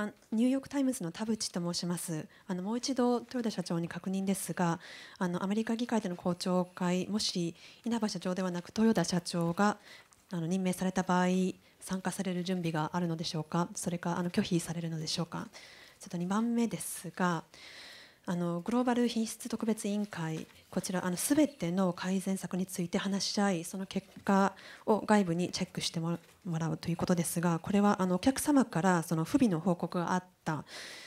あニューヨーク・タイムズの田淵と申しますあのもう一度豊田社長に確認ですがあのアメリカ議会での公聴会もし稲葉社長ではなく豊田社長があの任命された場合参加される準備があるのでしょうかそれかあの拒否されるのでしょうかそと2番目ですがあのグローバル品質特別委員会こちらあの全ての改善策について話し合いその結果を外部にチェックしてもらうということですがこれはあのお客様からその不備の報告があった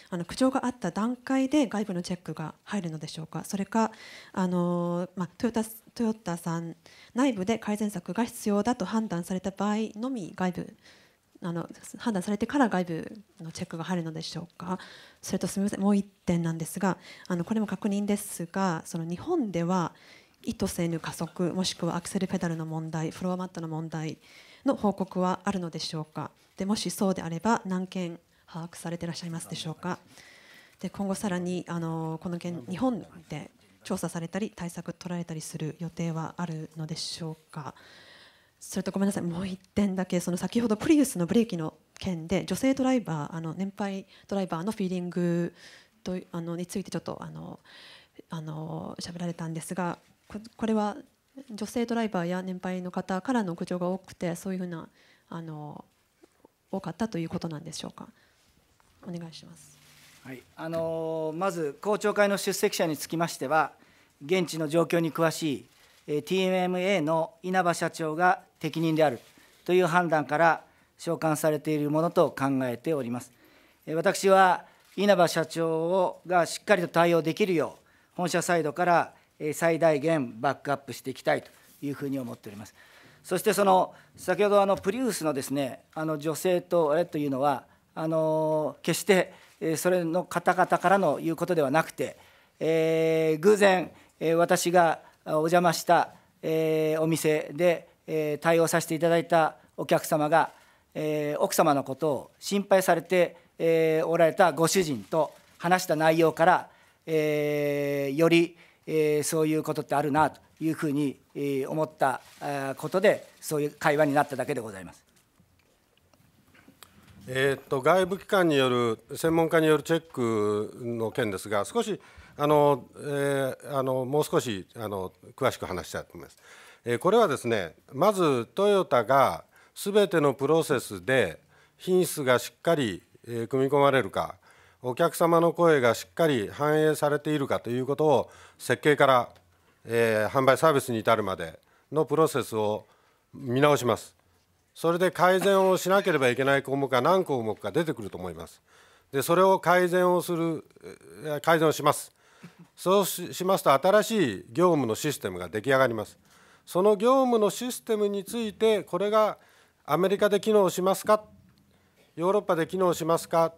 あの苦情があった段階で外部のチェックが入るのでしょうかそれかあの、まあ、トヨタトヨタさん内部で改善策が必要だと判断された場合のみ外部あの判断されてから外部のチェックが入るのでしょうか、それとすみません、もう1点なんですが、あのこれも確認ですが、その日本では意図せぬ加速、もしくはアクセルペダルの問題、フロアマットの問題の報告はあるのでしょうか、でもしそうであれば、何件把握されていらっしゃいますでしょうか。で今後さらにあのこの件日本で調査されたり対策取られたりする予定はあるのでしょうか。それとごめんなさいもう一点だけその先ほどプリウスのブレーキの件で女性ドライバーあの年配ドライバーのフィーリングとあのについてちょっとあのあの喋られたんですがこれは女性ドライバーや年配の方からの苦情が多くてそういうふうなあの多かったということなんでしょうか。お願いします。はい、あのまず公聴会の出席者につきましては現地の状況に詳しい TMMA の稲葉社長が適任であるという判断から召喚されているものと考えております。私は稲葉社長がしっかりと対応できるよう、本社サイドから最大限バックアップしていきたいというふうに思っております。そしてその先ほどあのプリウスのですねあの女性とあれというのはあの決してそれの方々からのいうことではなくて、えー、偶然私がお邪魔した、えー、お店で、えー、対応させていただいたお客様が、えー、奥様のことを心配されて、えー、おられたご主人と話した内容から、えー、より、えー、そういうことってあるなというふうに、えー、思ったことでそういう会話になっただけでございます。えー、っと外部機関による専門家によるチェックの件ですが少しあの、えー、あのもう少しあの詳しく話したいと思います。えー、これはですねまずトヨタがすべてのプロセスで品質がしっかり、えー、組み込まれるかお客様の声がしっかり反映されているかということを設計から、えー、販売サービスに至るまでのプロセスを見直しますそれで改善をしなければいけない項目が何項目か出てくると思いますでそれを改善をする改善をしますそうしますと新しい業務のシステムが出来上がりますその業務のシステムについてこれがアメリカで機能しますかヨーロッパで機能しますか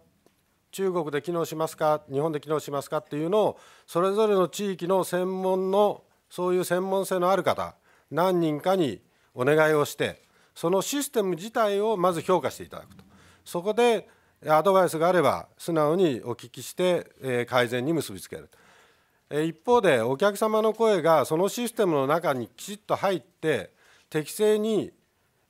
中国で機能しますか日本で機能しますかっていうのをそれぞれの地域の専門のそういう専門性のある方何人かにお願いをしてそのシステム自体をまず評価していただくとそこでアドバイスがあれば素直にお聞きして改善に結びつけると一方でお客様の声がそのシステムの中にきちっと入って適正に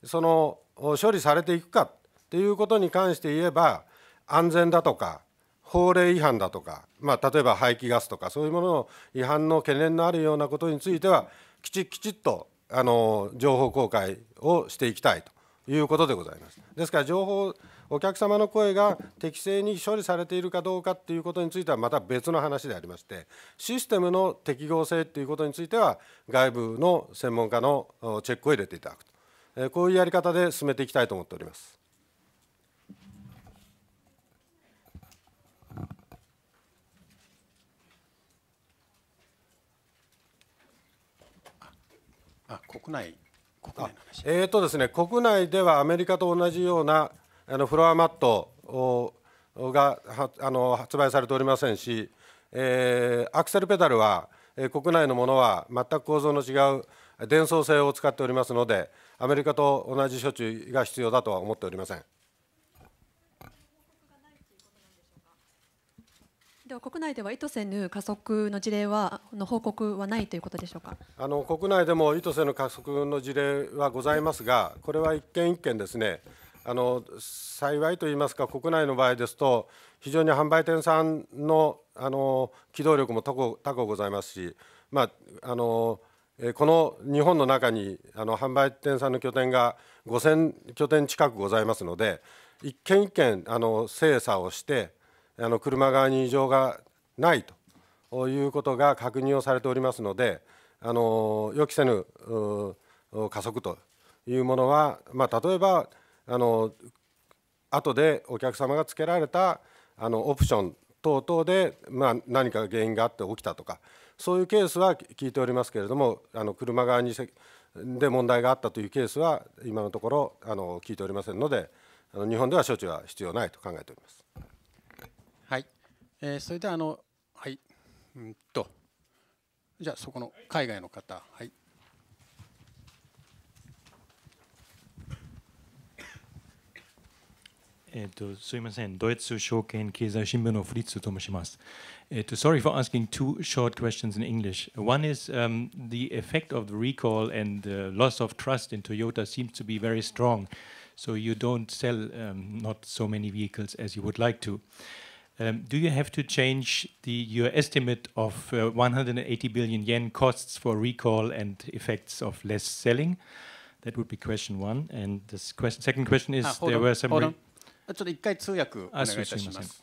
その処理されていくかっていうことに関して言えば安全だとか法令違反だとか、まあ、例えば排気ガスとかそういうものの違反の懸念のあるようなことについてはきちきちっとあの情報公開をしていきたいということでございます。ですから情報お客様の声が適正に処理されているかどうかっていうことについてはまた別の話でありましてシステムの適合性っていうことについては外部の専門家のチェックを入れていただくとこういうやり方で進めていきたいと思っております。あ国内国内の話えーとですね、国内ではアメリカと同じようなあのフロアマットがあの発売されておりませんし、えー、アクセルペダルは、えー、国内のものは全く構造の違う伝送性を使っておりますのでアメリカと同じ処置が必要だとは思っておりません。では国内では意図せぬ加速の事例はの報告はないということでしょうかあの国内でも意図せぬ加速の事例はございますが、これは一件一件ですね、あの幸いといいますか、国内の場合ですと、非常に販売店さんのあの機動力も多くございますし、まああのえこの日本の中にあの販売店さんの拠点が5000拠点近くございますので、一件一件あの精査をして、あの車側に異常がないということが確認をされておりますので、あの予期せぬ加速というものは、まあ、例えばあの後でお客様がつけられたあのオプション等々で、まあ、何か原因があって起きたとかそういうケースは聞いておりますけれどもあの車側にで問題があったというケースは今のところあの聞いておりませんのであの日本では処置は必要ないと考えております。えー、それであのはいうんとじゃあそこの海外の方はい。えっと、すみません、ドイツ証券経済新聞のフリッツと申します。えっと、sorry for asking two short questions in English. One is、um, the effect of the recall and the loss of trust in Toyota seems to be very strong, so you don't sell um, not so many vehicles as you would like to. Um, do you have to change the, your estimate of uh, 180 billion yen costs for recall and effects of less selling? That would be question one. And the second question is ah, there were some. Hold on. ちょっと一回通訳お願いいたします。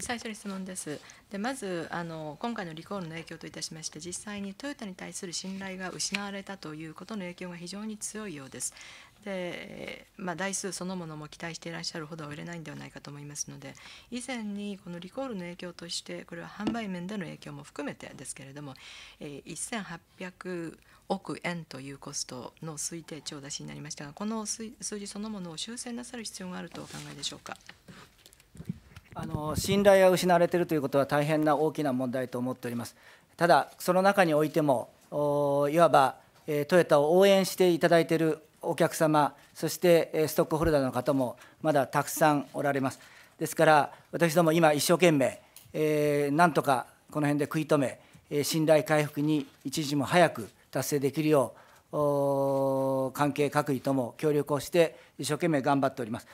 最初に質問です。でまずあの今回のリコールの影響といたしまして実際にトヨタに対する信頼が失われたということの影響が非常に強いようです。Uh, で、まあ、台数そのものも期待していらっしゃるほどは売れないんではないかと思いますので以前にこのリコールの影響としてこれは販売面での影響も含めてですけれども、え1800億円というコストの推定値を出しになりましたがこの数字そのものを修正なさる必要があるとお考えでしょうか。あの信頼が失われているということは大変な大きな問題と思っております。ただその中においてもおいわばトヨタを応援していただいているお客様そしてストックホルダーの方もまだたくさんおられますですから私ども今一生懸命、えー、なんとかこの辺で食い止め信頼回復に一時も早く達成できるよう関係各位とも協力をして一生懸命頑張っております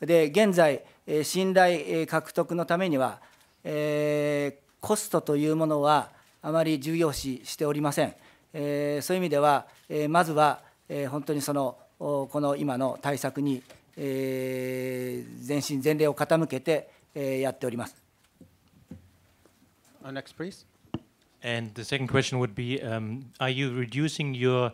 で現在信頼獲得のためには、えー、コストというものはあまり重要視しておりません、えー、そういう意味では、えー、まずはえー、本当にそのこの今の対策に、えー、全身全霊を傾けて、えー、やっております。Next, please. And the second question would be: um, Are you reducing your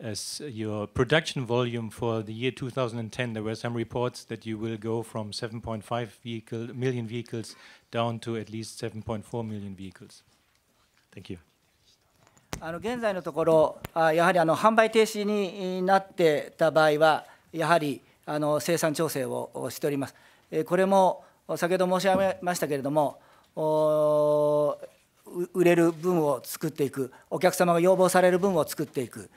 as your production volume for the year 2010, there were some reports that you will go from 7.5 vehicle, million vehicles down to at least 7.4 million vehicles. Thank you. あの現在のところ、やはりあの販売停止になってた場合は、やはりあの生産調整をしております。これも先ほど申し上げましたけれども、売れる分を作っていく、お客様が要望される分を作っていく、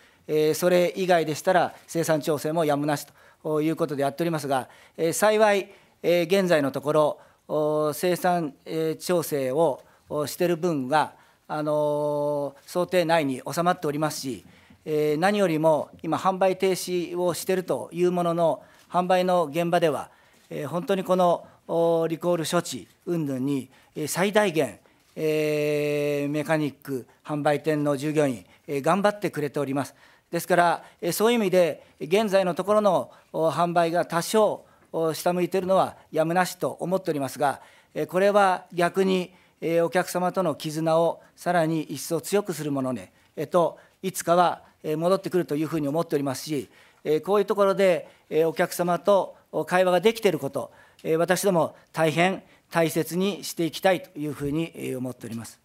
それ以外でしたら生産調整もやむなしということでやっておりますが、幸い、現在のところ、生産調整をしている分が、あの想定内に収まっておりますし、えー、何よりも今、販売停止をしているというものの、販売の現場では、えー、本当にこのリコール処置云々に最大限、えー、メカニック、販売店の従業員、えー、頑張ってくれております。ですから、えそういう意味で、現在のところの販売が多少下向いているのはやむなしと思っておりますが、これは逆にお客様との絆をさらに一層強くするものね、と、いつかは戻ってくるというふうに思っておりますし、こういうところでお客様と会話ができていること、私ども大変大切にしていきたいというふうに思っております。